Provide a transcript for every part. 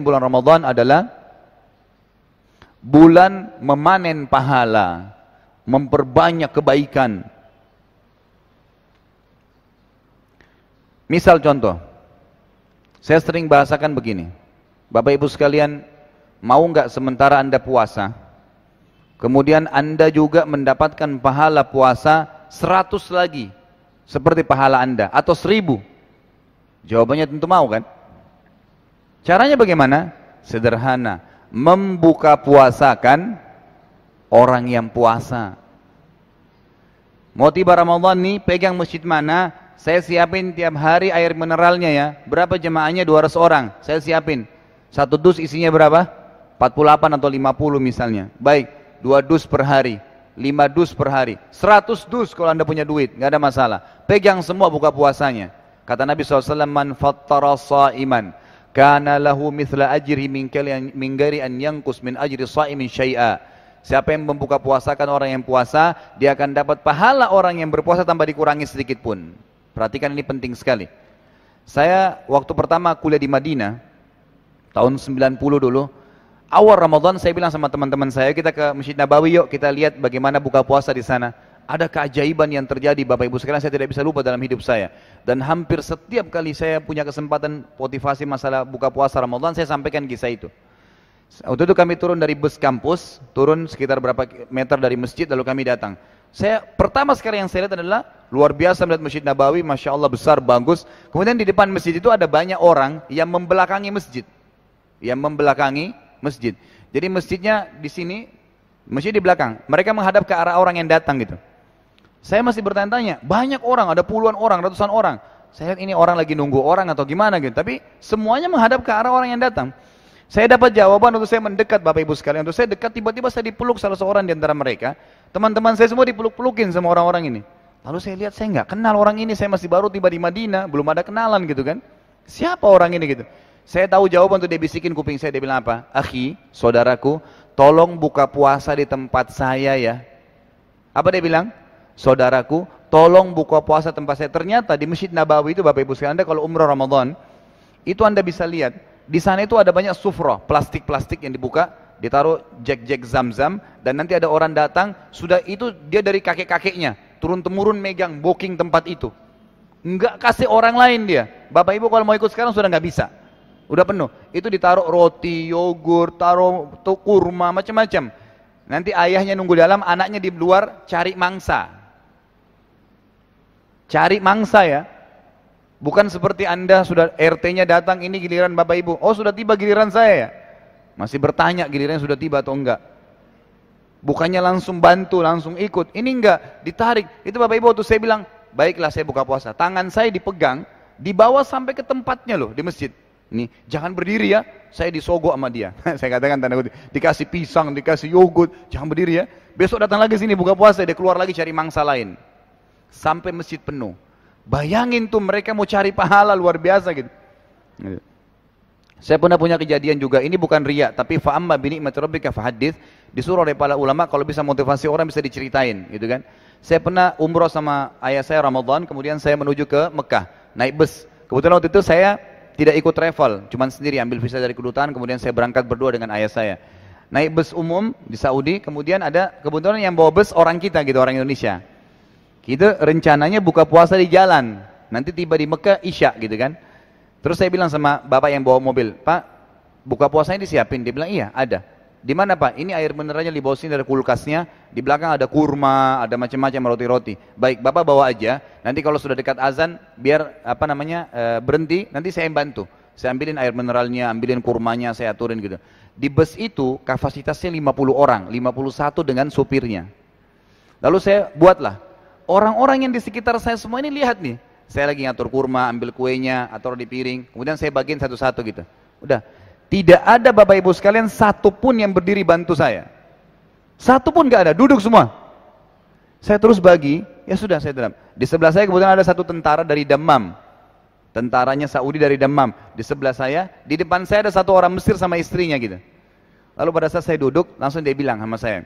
kemuliaan bulan Ramadan adalah bulan memanen pahala, memperbanyak kebaikan. Misal contoh, saya sering bahasakan begini, Bapak Ibu sekalian, mau nggak sementara Anda puasa, kemudian Anda juga mendapatkan pahala puasa 100 lagi, seperti pahala Anda, atau 1000? Jawabannya tentu mau kan? Caranya bagaimana? Sederhana, membuka puasa kan orang yang puasa. Mau tiba Ramadan nih, pegang masjid mana? Saya siapin tiap hari air mineralnya ya. Berapa jemaahnya? 200 orang. Saya siapin. Satu dus isinya berapa? 48 atau 50 misalnya. Baik, dua dus per hari. 5 dus per hari, 100 dus kalau anda punya duit, nggak ada masalah. Pegang semua buka puasanya. Kata Nabi SAW, man fattara sa'iman kana lahu mithla ajri min kalian min ghairi an yanqus min ajri shaimin syai'a. Siapa yang membuka puasa kan orang yang puasa, dia akan dapat pahala orang yang berpuasa tanpa dikurangi sedikit pun. Perhatikan ini penting sekali. Saya waktu pertama kuliah di Madinah tahun 90 dulu, awal Ramadan saya bilang sama teman-teman saya kita ke Masjid Nabawi yuk kita lihat bagaimana buka puasa di sana ada keajaiban yang terjadi Bapak Ibu Sekarang saya tidak bisa lupa dalam hidup saya dan hampir setiap kali saya punya kesempatan motivasi masalah buka puasa Ramadan saya sampaikan kisah itu waktu itu kami turun dari bus kampus turun sekitar berapa meter dari masjid lalu kami datang saya pertama sekali yang saya lihat adalah luar biasa melihat masjid Nabawi Masya Allah besar bagus kemudian di depan masjid itu ada banyak orang yang membelakangi masjid yang membelakangi masjid jadi masjidnya di sini masjid di belakang mereka menghadap ke arah orang yang datang gitu saya masih bertanya-tanya, banyak orang, ada puluhan orang, ratusan orang. Saya lihat ini orang lagi nunggu orang atau gimana gitu. Tapi semuanya menghadap ke arah orang yang datang. Saya dapat jawaban untuk saya mendekat Bapak Ibu sekalian. Untuk saya dekat tiba-tiba saya dipeluk salah seorang di antara mereka. Teman-teman saya semua dipeluk-pelukin sama orang-orang ini. Lalu saya lihat saya nggak kenal orang ini. Saya masih baru tiba di Madinah, belum ada kenalan gitu kan. Siapa orang ini gitu. Saya tahu jawaban untuk dia bisikin kuping saya. Dia bilang apa? Akhi, saudaraku, tolong buka puasa di tempat saya ya. Apa dia bilang? saudaraku, tolong buka puasa tempat saya. Ternyata di Masjid Nabawi itu Bapak Ibu sekalian, Anda kalau umroh Ramadan, itu Anda bisa lihat, di sana itu ada banyak sufro, plastik-plastik yang dibuka, ditaruh jek-jek zam-zam, dan nanti ada orang datang, sudah itu dia dari kakek-kakeknya, turun-temurun megang booking tempat itu. Enggak kasih orang lain dia. Bapak Ibu kalau mau ikut sekarang sudah nggak bisa. Udah penuh. Itu ditaruh roti, yogurt, taruh kurma, macam-macam. Nanti ayahnya nunggu dalam, anaknya di luar cari mangsa. Cari mangsa ya. Bukan seperti anda sudah RT-nya datang ini giliran bapak ibu. Oh sudah tiba giliran saya ya. Masih bertanya giliran sudah tiba atau enggak. Bukannya langsung bantu, langsung ikut. Ini enggak, ditarik. Itu bapak ibu waktu saya bilang, baiklah saya buka puasa. Tangan saya dipegang, dibawa sampai ke tempatnya loh di masjid. Nih, jangan berdiri ya. Saya disogok sama dia. saya katakan tanda kutip, dikasih pisang, dikasih yogurt, jangan berdiri ya. Besok datang lagi sini buka puasa, dia keluar lagi cari mangsa lain sampai masjid penuh. Bayangin tuh mereka mau cari pahala luar biasa gitu. Iya. Saya pernah punya kejadian juga, ini bukan riak, tapi fa'amma bini rabbika fahadith, disuruh oleh para ulama kalau bisa motivasi orang bisa diceritain gitu kan. Saya pernah umroh sama ayah saya Ramadan, kemudian saya menuju ke Mekah, naik bus. Kebetulan waktu itu saya tidak ikut travel, cuman sendiri ambil visa dari kedutaan, kemudian saya berangkat berdua dengan ayah saya. Naik bus umum di Saudi, kemudian ada kebetulan yang bawa bus orang kita gitu, orang Indonesia. Kita rencananya buka puasa di jalan. Nanti tiba di Mekah, Isya gitu kan. Terus saya bilang sama bapak yang bawa mobil, Pak, buka puasanya disiapin. Dia bilang, iya ada. Di mana Pak? Ini air mineralnya di bawah sini ada kulkasnya, di belakang ada kurma, ada macam-macam roti-roti. Baik, Bapak bawa aja. Nanti kalau sudah dekat azan, biar apa namanya eh, berhenti, nanti saya yang bantu. Saya ambilin air mineralnya, ambilin kurmanya, saya aturin gitu. Di bus itu kapasitasnya 50 orang, 51 dengan supirnya. Lalu saya buatlah Orang-orang yang di sekitar saya semua ini lihat nih. Saya lagi ngatur kurma, ambil kuenya, atau di piring. Kemudian saya bagiin satu-satu gitu. Udah. Tidak ada Bapak Ibu sekalian satupun yang berdiri bantu saya. satupun pun gak ada, duduk semua. Saya terus bagi, ya sudah saya terap. Di sebelah saya kemudian ada satu tentara dari demam, Tentaranya Saudi dari demam. Di sebelah saya, di depan saya ada satu orang Mesir sama istrinya gitu. Lalu pada saat saya duduk, langsung dia bilang sama saya,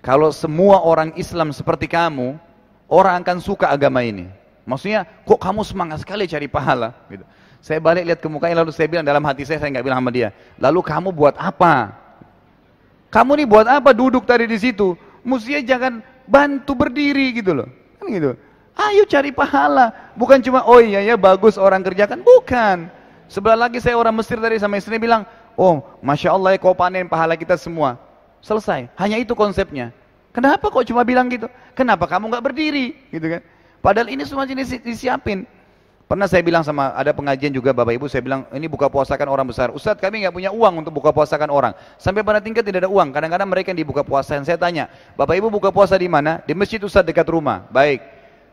kalau semua orang Islam seperti kamu, orang akan suka agama ini. Maksudnya, kok kamu semangat sekali cari pahala? Gitu. Saya balik lihat ke mukanya lalu saya bilang dalam hati saya, saya nggak bilang sama dia. Lalu kamu buat apa? Kamu nih buat apa duduk tadi di situ? Mestinya jangan bantu berdiri gitu loh. Kan gitu. Ayo cari pahala. Bukan cuma, oh iya ya bagus orang kerjakan. Bukan. Sebelah lagi saya orang Mesir tadi sama istri bilang, oh Masya Allah ya kau panen pahala kita semua. Selesai. Hanya itu konsepnya. Kenapa kok cuma bilang gitu? Kenapa kamu nggak berdiri? Gitu kan? Padahal ini semua jenis disiapin. Pernah saya bilang sama ada pengajian juga Bapak Ibu, saya bilang ini buka puasa kan orang besar. Ustadz kami nggak punya uang untuk buka puasa kan orang. Sampai pada tingkat tidak ada uang. Kadang-kadang mereka yang dibuka Yang Saya tanya, Bapak Ibu buka puasa di mana? Di masjid Ustadz dekat rumah. Baik.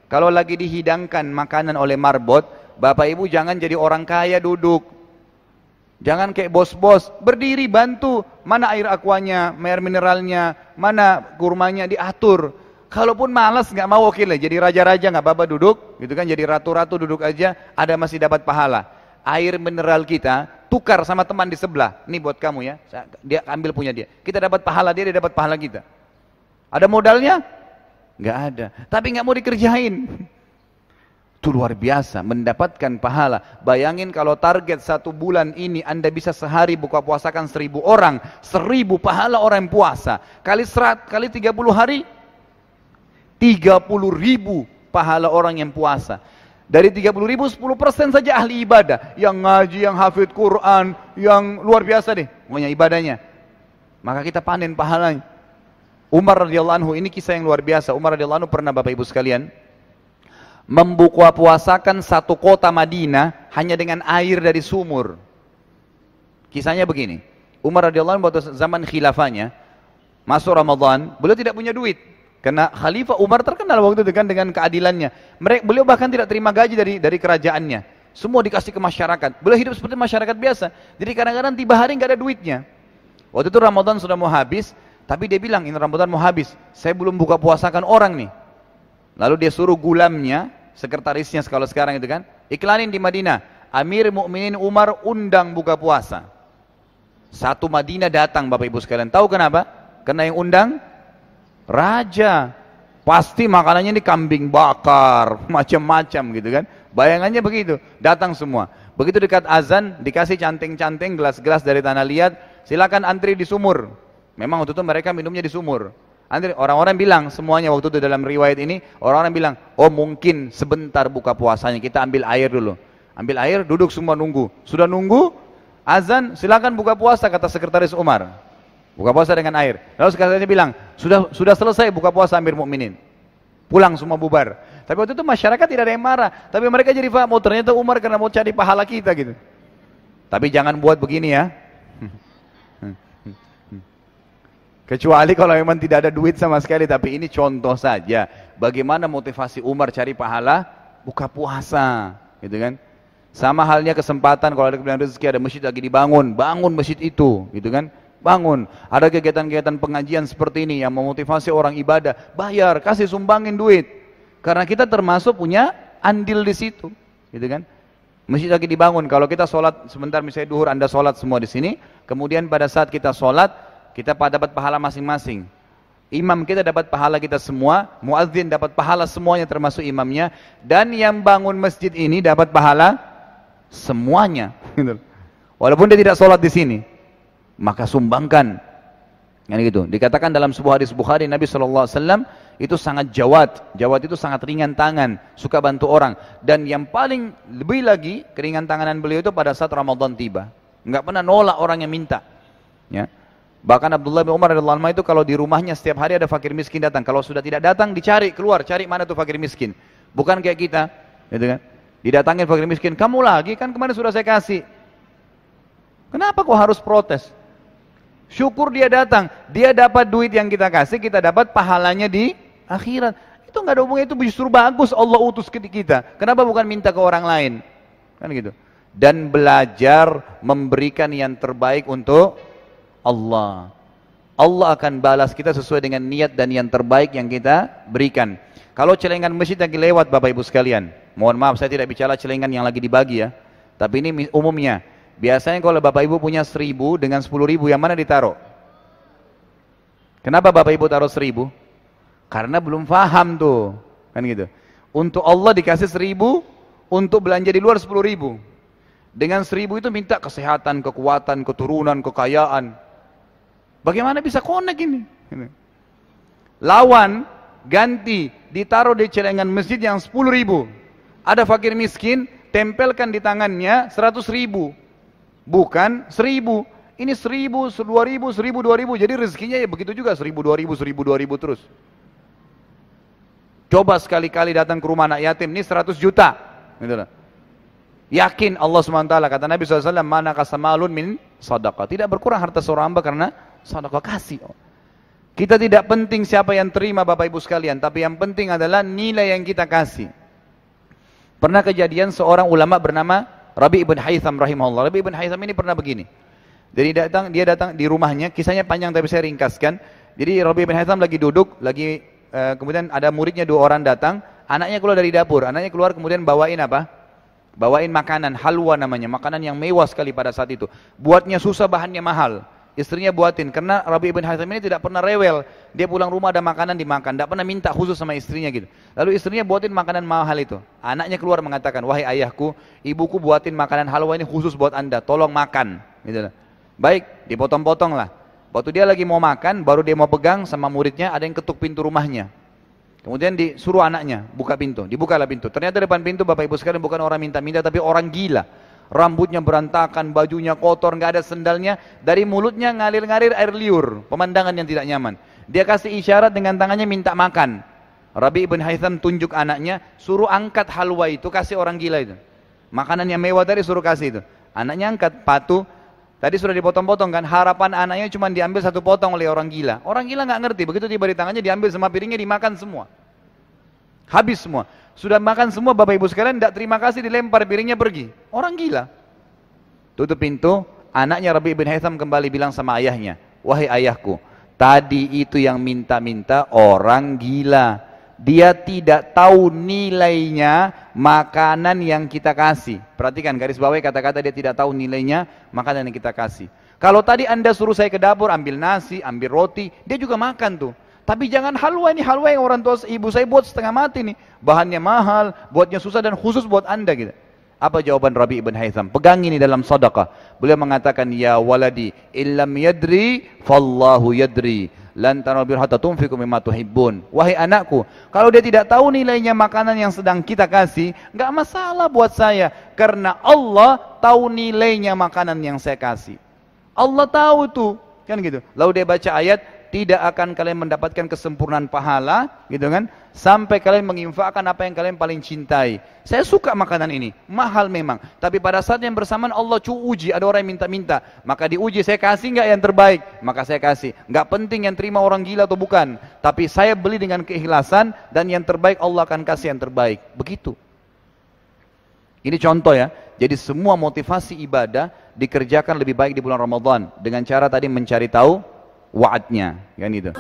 Kalau lagi dihidangkan makanan oleh marbot, Bapak Ibu jangan jadi orang kaya duduk. Jangan kayak bos-bos, berdiri bantu, mana air akuanya, air mineralnya, mana kurmanya diatur. Kalaupun malas nggak mau oke lah, jadi raja-raja nggak apa-apa duduk, gitu kan jadi ratu-ratu duduk aja, ada masih dapat pahala. Air mineral kita tukar sama teman di sebelah, ini buat kamu ya, dia ambil punya dia. Kita dapat pahala dia, dia dapat pahala kita. Ada modalnya? Nggak ada, tapi nggak mau dikerjain. Itu luar biasa, mendapatkan pahala. Bayangin kalau target satu bulan ini Anda bisa sehari buka puasakan seribu orang. Seribu pahala orang yang puasa. Kali serat, kali tiga puluh hari. Tiga puluh ribu pahala orang yang puasa. Dari tiga puluh ribu, sepuluh persen saja ahli ibadah. Yang ngaji, yang hafid Quran, yang luar biasa deh. punya ibadahnya. Maka kita panen pahalanya. Umar radhiyallahu anhu, ini kisah yang luar biasa. Umar radhiyallahu anhu pernah Bapak Ibu sekalian, membuka puasakan satu kota Madinah hanya dengan air dari sumur. Kisahnya begini, Umar radhiyallahu anhu waktu zaman khilafahnya masuk Ramadan, beliau tidak punya duit karena Khalifah Umar terkenal waktu itu dengan, dengan keadilannya. Mereka, beliau bahkan tidak terima gaji dari dari kerajaannya. Semua dikasih ke masyarakat. Beliau hidup seperti masyarakat biasa. Jadi kadang-kadang tiba hari nggak ada duitnya. Waktu itu Ramadan sudah mau habis, tapi dia bilang ini Ramadan mau habis. Saya belum buka puasakan orang nih. Lalu dia suruh gulamnya, sekretarisnya kalau sekarang itu kan, iklanin di Madinah. Amir Mukminin Umar undang buka puasa. Satu Madinah datang Bapak Ibu sekalian. Tahu kenapa? Karena yang undang raja. Pasti makanannya ini kambing bakar, macam-macam gitu kan. Bayangannya begitu, datang semua. Begitu dekat azan, dikasih canting-canting, gelas-gelas dari tanah liat, silakan antri di sumur. Memang waktu itu mereka minumnya di sumur. Andre orang-orang bilang semuanya waktu itu dalam riwayat ini orang-orang bilang, "Oh, mungkin sebentar buka puasanya, kita ambil air dulu." Ambil air, duduk semua nunggu. Sudah nunggu, azan, silakan buka puasa kata sekretaris Umar. Buka puasa dengan air. Lalu sekretarisnya bilang, "Sudah sudah selesai buka puasa Amir Mukminin." Pulang semua bubar. Tapi waktu itu masyarakat tidak ada yang marah, tapi mereka jadi faham, oh ternyata Umar karena mau cari pahala kita gitu. Tapi jangan buat begini ya. Kecuali kalau memang tidak ada duit sama sekali, tapi ini contoh saja. Bagaimana motivasi Umar cari pahala? Buka puasa, gitu kan? Sama halnya kesempatan kalau ada kebenaran rezeki ada masjid lagi dibangun, bangun masjid itu, gitu kan? Bangun. Ada kegiatan-kegiatan pengajian seperti ini yang memotivasi orang ibadah, bayar, kasih sumbangin duit. Karena kita termasuk punya andil di situ, gitu kan? Masjid lagi dibangun. Kalau kita sholat sebentar misalnya duhur, anda sholat semua di sini. Kemudian pada saat kita sholat, kita dapat pahala masing-masing. Imam kita dapat pahala kita semua, muadzin dapat pahala semuanya termasuk imamnya, dan yang bangun masjid ini dapat pahala semuanya. Gitu. Walaupun dia tidak sholat di sini, maka sumbangkan. Yang gitu. Dikatakan dalam sebuah hadis Bukhari Nabi saw itu sangat jawat. Jawat itu sangat ringan tangan, suka bantu orang. Dan yang paling lebih lagi keringan tanganan beliau itu pada saat Ramadan tiba. nggak pernah nolak orang yang minta. Ya. Bahkan Abdullah bin Umar radhiyallahu anhu itu kalau di rumahnya setiap hari ada fakir miskin datang. Kalau sudah tidak datang dicari keluar, cari mana tuh fakir miskin. Bukan kayak kita, gitu kan? Didatangin fakir miskin, kamu lagi kan kemarin sudah saya kasih. Kenapa kok harus protes? Syukur dia datang, dia dapat duit yang kita kasih, kita dapat pahalanya di akhirat. Itu nggak ada hubungannya itu justru bagus Allah utus ke kita. Kenapa bukan minta ke orang lain? Kan gitu. Dan belajar memberikan yang terbaik untuk Allah. Allah akan balas kita sesuai dengan niat dan yang terbaik yang kita berikan. Kalau celengan masjid lagi lewat Bapak Ibu sekalian, mohon maaf saya tidak bicara celengan yang lagi dibagi ya. Tapi ini umumnya, biasanya kalau Bapak Ibu punya seribu dengan sepuluh ribu, yang mana ditaruh? Kenapa Bapak Ibu taruh seribu? Karena belum faham tuh, kan gitu. Untuk Allah dikasih seribu, untuk belanja di luar sepuluh ribu. Dengan seribu itu minta kesehatan, kekuatan, keturunan, kekayaan, Bagaimana bisa connect ini? Lawan, ganti, ditaruh di celengan masjid yang 10 ribu. Ada fakir miskin, tempelkan di tangannya 100 ribu. Bukan 1000. Ini 1000, 2000, 1000, 2000. Jadi rezekinya ya begitu juga 1000, 2000, 1000, 2000 terus. Coba sekali-kali datang ke rumah anak yatim, ini 100 juta. Gitu lah. Yakin Allah SWT, kata Nabi SAW, mana kasamalun min sadaqah. Tidak berkurang harta seorang hamba karena Sadaqah kasih. Oh. Kita tidak penting siapa yang terima Bapak Ibu sekalian, tapi yang penting adalah nilai yang kita kasih. Pernah kejadian seorang ulama bernama Rabi ibn Haytham rahimahullah. Rabi ibn Haytham ini pernah begini. Jadi datang dia datang di rumahnya, kisahnya panjang tapi saya ringkaskan. Jadi Rabi ibn Haytham lagi duduk, lagi uh, kemudian ada muridnya dua orang datang, anaknya keluar dari dapur, anaknya keluar kemudian bawain apa? bawain makanan halwa namanya makanan yang mewah sekali pada saat itu buatnya susah bahannya mahal Istrinya buatin, karena Rabi ibn Haitham ini tidak pernah rewel. Dia pulang rumah ada makanan dimakan, tidak pernah minta khusus sama istrinya gitu. Lalu istrinya buatin makanan mahal itu. Anaknya keluar mengatakan, wahai ayahku, ibuku buatin makanan halwa ini khusus buat anda, tolong makan. Gitu Baik, dipotong-potong lah. Waktu dia lagi mau makan, baru dia mau pegang sama muridnya, ada yang ketuk pintu rumahnya. Kemudian disuruh anaknya buka pintu, dibukalah pintu. Ternyata depan pintu Bapak Ibu sekalian bukan orang minta-minta tapi orang gila rambutnya berantakan, bajunya kotor, nggak ada sendalnya, dari mulutnya ngalir-ngalir air liur, pemandangan yang tidak nyaman. Dia kasih isyarat dengan tangannya minta makan. Rabi ibn Haytham tunjuk anaknya, suruh angkat halwa itu, kasih orang gila itu. Makanan yang mewah tadi suruh kasih itu. Anaknya angkat patuh, Tadi sudah dipotong-potong kan, harapan anaknya cuma diambil satu potong oleh orang gila. Orang gila nggak ngerti, begitu tiba di tangannya diambil semua piringnya dimakan semua. Habis semua. Sudah makan semua Bapak Ibu sekalian, tidak terima kasih dilempar piringnya pergi. Orang gila. Tutup pintu, anaknya Rabi bin Haytham kembali bilang sama ayahnya, Wahai ayahku, tadi itu yang minta-minta orang gila. Dia tidak tahu nilainya makanan yang kita kasih. Perhatikan garis bawah kata-kata dia tidak tahu nilainya makanan yang kita kasih. Kalau tadi anda suruh saya ke dapur ambil nasi, ambil roti, dia juga makan tuh. Tapi jangan halwa ini halwa yang orang tua ibu saya buat setengah mati nih. Bahannya mahal, buatnya susah dan khusus buat anda gitu. Apa jawaban Rabi ibn Haytham? Pegang ini dalam sadaqah. Beliau mengatakan, Ya waladi, illam yadri, fallahu yadri. Lantana bir hatta tunfiku mimma tuhibbun. Wahai anakku, kalau dia tidak tahu nilainya makanan yang sedang kita kasih, enggak masalah buat saya. Karena Allah tahu nilainya makanan yang saya kasih. Allah tahu itu. Kan gitu. Lalu dia baca ayat, tidak akan kalian mendapatkan kesempurnaan pahala, gitu kan? Sampai kalian menginfakkan apa yang kalian paling cintai. Saya suka makanan ini, mahal memang. Tapi pada saat yang bersamaan Allah uji, ada orang yang minta-minta. Maka diuji, saya kasih nggak yang terbaik? Maka saya kasih. Nggak penting yang terima orang gila atau bukan. Tapi saya beli dengan keikhlasan dan yang terbaik Allah akan kasih yang terbaik. Begitu. Ini contoh ya. Jadi semua motivasi ibadah dikerjakan lebih baik di bulan Ramadan dengan cara tadi mencari tahu waadnya kan itu